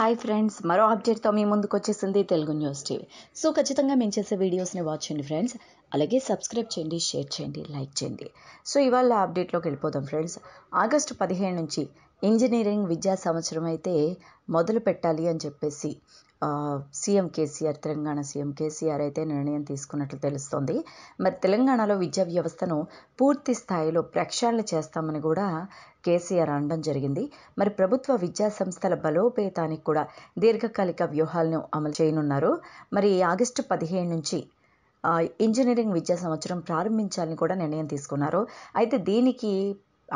hi friends మరో అప్డేట్తో మీ ముందుకు వచ్చేసింది తెలుగు న్యూస్ టీవీ సో ఖచ్చితంగా మేము చేసే వీడియోస్ని వాచ్ చేయండి ఫ్రెండ్స్ అలాగే సబ్స్క్రైబ్ చేయండి షేర్ చేయండి లైక్ చేయండి సో ఇవాళ అప్డేట్లోకి వెళ్ళిపోదాం ఫ్రెండ్స్ ఆగస్టు పదిహేను నుంచి ఇంజనీరింగ్ విద్యా సంవత్సరం అయితే మొదలు పెట్టాలి అని చెప్పేసి CM KCR Telangana CM KCR అయితే నిర్ణయం తీసుకున్నట్లు తెలుస్తోంది మరి తెలంగాణలో విద్యా వ్యవస్థను పూర్తి స్థాయిలో ప్రక్షాళన చేస్తామని కూడా కేసీఆర్ అనడం జరిగింది మరి ప్రభుత్వ విద్యా సంస్థల బలోపేతానికి కూడా దీర్ఘకాలిక వ్యూహాలను అమలు చేయనున్నారు మరి ఆగస్టు పదిహేను నుంచి ఇంజనీరింగ్ విద్యా సంవత్సరం ప్రారంభించాలని కూడా నిర్ణయం తీసుకున్నారు అయితే దీనికి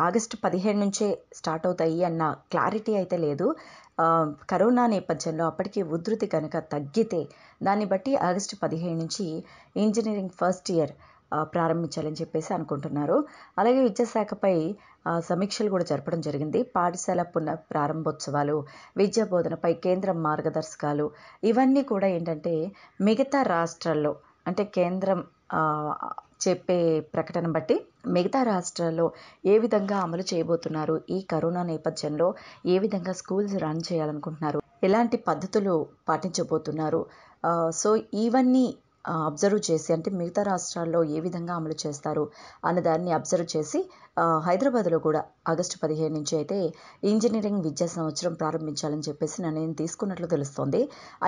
ఆగస్టు పదిహేడు నుంచే స్టార్ట్ అవుతాయి అన్న క్లారిటీ అయితే లేదు కరోనా నేపథ్యంలో అప్పటికే ఉధృతి కనుక తగ్గితే దాన్ని బట్టి ఆగస్టు పదిహేడు నుంచి ఇంజనీరింగ్ ఫస్ట్ ఇయర్ ప్రారంభించాలని చెప్పేసి అనుకుంటున్నారు అలాగే విద్యాశాఖపై సమీక్షలు కూడా జరపడం జరిగింది పాఠశాల పునః ప్రారంభోత్సవాలు విద్యా బోధనపై కేంద్ర మార్గదర్శకాలు ఇవన్నీ కూడా ఏంటంటే మిగతా రాష్ట్రాల్లో అంటే కేంద్రం చెప్పే ప్రకటన బట్టి మిగతా రాష్ట్రాల్లో ఏ విధంగా అమలు చేయబోతున్నారు ఈ కరోనా నేపథ్యంలో ఏ విధంగా స్కూల్స్ రన్ చేయాలనుకుంటున్నారు ఎలాంటి పద్ధతులు పాటించబోతున్నారు సో ఇవన్నీ అబ్జర్వ్ చేసి అంటే మిగతా రాష్ట్రాల్లో ఏ విధంగా అమలు చేస్తారు అన్నదాన్ని అబ్జర్వ్ చేసి హైదరాబాద్లో కూడా ఆగస్టు పదిహేను నుంచి అయితే ఇంజనీరింగ్ విద్యా సంవత్సరం ప్రారంభించాలని చెప్పేసి నిర్ణయం తీసుకున్నట్లు తెలుస్తోంది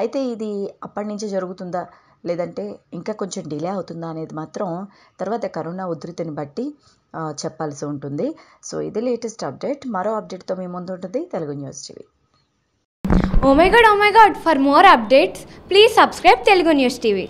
అయితే ఇది అప్పటి నుంచి జరుగుతుందా లేదంటే ఇంకా కొంచెం డిలే అవుతుందా అనేది మాత్రం తర్వాత కరోనా ఉధృతిని బట్టి చెప్పాల్సి ఉంటుంది సో ఇది లేటెస్ట్ అప్డేట్ మరో అప్డేట్తో మీ ముందు ఉంటుంది తెలుగు న్యూస్ టీవీ ఓమెగాడ్ ఓమేగాడ్ for more updates please subscribe Telugu news TV